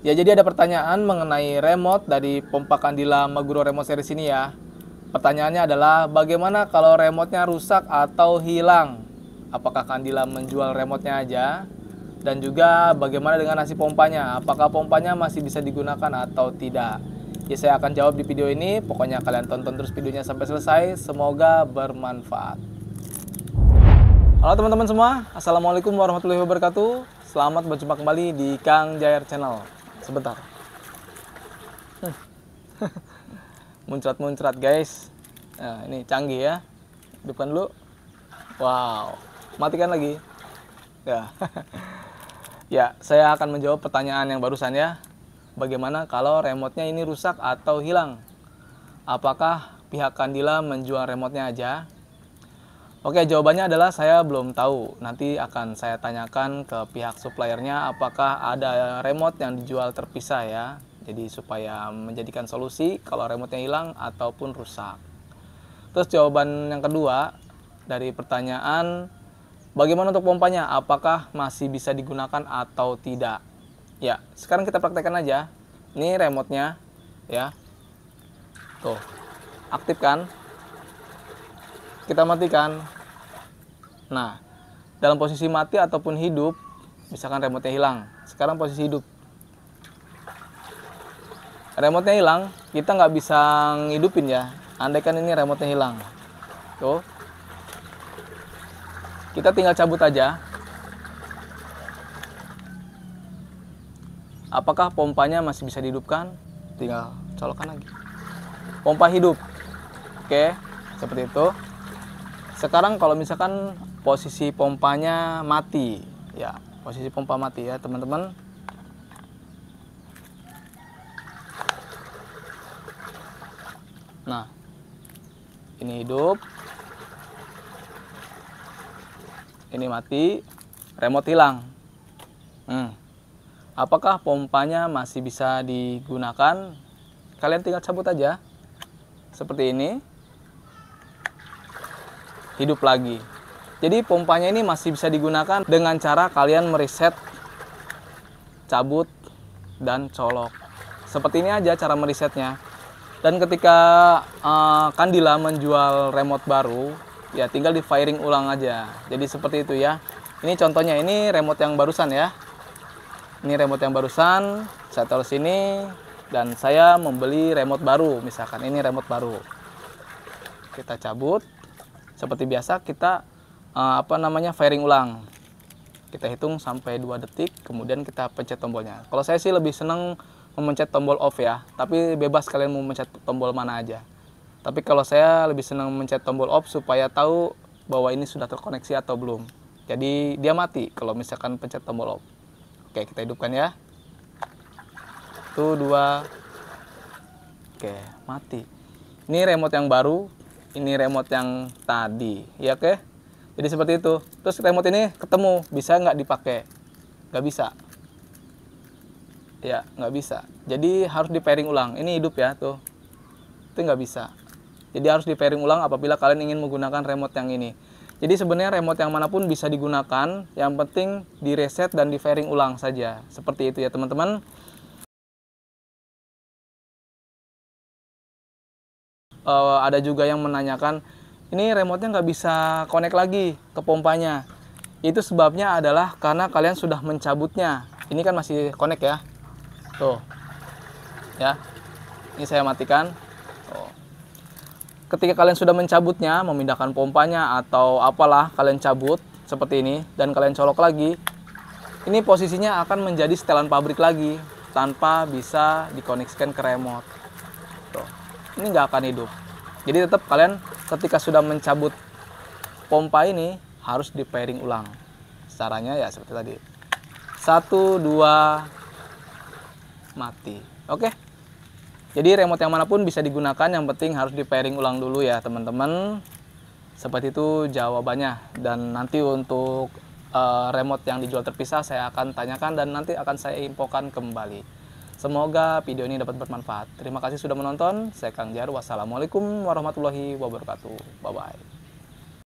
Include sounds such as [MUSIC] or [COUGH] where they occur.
Ya jadi ada pertanyaan mengenai remote dari pompa kandila Maguro Remote Series ini ya. Pertanyaannya adalah bagaimana kalau remotenya rusak atau hilang? Apakah kandila menjual remotenya aja? Dan juga bagaimana dengan nasi pompanya? Apakah pompanya masih bisa digunakan atau tidak? Ya saya akan jawab di video ini. Pokoknya kalian tonton terus videonya sampai selesai. Semoga bermanfaat. Halo teman-teman semua. Assalamualaikum warahmatullahi wabarakatuh. Selamat berjumpa kembali di Kang Jair Channel sebentar muncrat-muncrat guys nah, ini canggih ya depan lu, wow matikan lagi ya [LAUGHS] ya saya akan menjawab pertanyaan yang barusan ya bagaimana kalau remote-nya ini rusak atau hilang apakah pihak Kandila menjual remote-nya aja Oke, jawabannya adalah saya belum tahu. Nanti akan saya tanyakan ke pihak suppliernya apakah ada remote yang dijual terpisah ya. Jadi supaya menjadikan solusi kalau remote yang hilang ataupun rusak. Terus jawaban yang kedua dari pertanyaan bagaimana untuk pompanya? Apakah masih bisa digunakan atau tidak? Ya, sekarang kita praktekkan aja. Ini remote-nya ya. Tuh. aktifkan kita matikan. Nah, dalam posisi mati ataupun hidup, misalkan remote-nya hilang. Sekarang posisi hidup. Remote-nya hilang, kita nggak bisa ngidupin ya. Andaikan ini remote-nya hilang. Tuh. Kita tinggal cabut aja. Apakah pompanya masih bisa dihidupkan? Tinggal colokan lagi. Pompa hidup. Oke, seperti itu. Sekarang kalau misalkan posisi pompanya mati, ya posisi pompa mati ya teman-teman. Nah, ini hidup, ini mati, remote hilang. Hmm. Apakah pompanya masih bisa digunakan? Kalian tinggal cabut aja, seperti ini hidup lagi. Jadi pompanya ini masih bisa digunakan dengan cara kalian mereset, cabut, dan colok. Seperti ini aja cara meresetnya. Dan ketika uh, Kandila menjual remote baru, ya tinggal di firing ulang aja. Jadi seperti itu ya. Ini contohnya, ini remote yang barusan ya. Ini remote yang barusan, saya taruh sini, dan saya membeli remote baru. Misalkan ini remote baru. Kita cabut, seperti biasa kita uh, apa namanya firing ulang kita hitung sampai 2 detik kemudian kita pencet tombolnya kalau saya sih lebih senang memencet tombol off ya tapi bebas kalian mau mencet tombol mana aja tapi kalau saya lebih senang mencet tombol off supaya tahu bahwa ini sudah terkoneksi atau belum jadi dia mati kalau misalkan pencet tombol off oke kita hidupkan ya satu dua oke mati ini remote yang baru ini remote yang tadi ya oke jadi seperti itu terus remote ini ketemu bisa nggak dipakai nggak bisa ya nggak bisa jadi harus di pairing ulang ini hidup ya tuh itu nggak bisa jadi harus di pairing ulang apabila kalian ingin menggunakan remote yang ini jadi sebenarnya remote yang manapun bisa digunakan, yang penting di reset dan di pairing ulang saja. Seperti itu ya teman-teman. uh, ada juga yang menanyakan ini remote-nya nggak bisa connect lagi ke pompanya. Itu sebabnya adalah karena kalian sudah mencabutnya. Ini kan masih connect ya. Tuh. Ya. Ini saya matikan. Tuh. Ketika kalian sudah mencabutnya, memindahkan pompanya atau apalah kalian cabut seperti ini dan kalian colok lagi, ini posisinya akan menjadi setelan pabrik lagi tanpa bisa dikoneksikan ke remote. Tuh ini nggak akan hidup. Jadi tetap kalian ketika sudah mencabut pompa ini harus di pairing ulang. Caranya ya seperti tadi. Satu, dua, mati. Oke. Jadi remote yang manapun bisa digunakan, yang penting harus di pairing ulang dulu ya teman-teman. Seperti itu jawabannya. Dan nanti untuk eh, remote yang dijual terpisah saya akan tanyakan dan nanti akan saya infokan kembali. Semoga video ini dapat bermanfaat. Terima kasih sudah menonton. Saya Kang Jar. Wassalamualaikum warahmatullahi wabarakatuh. Bye-bye.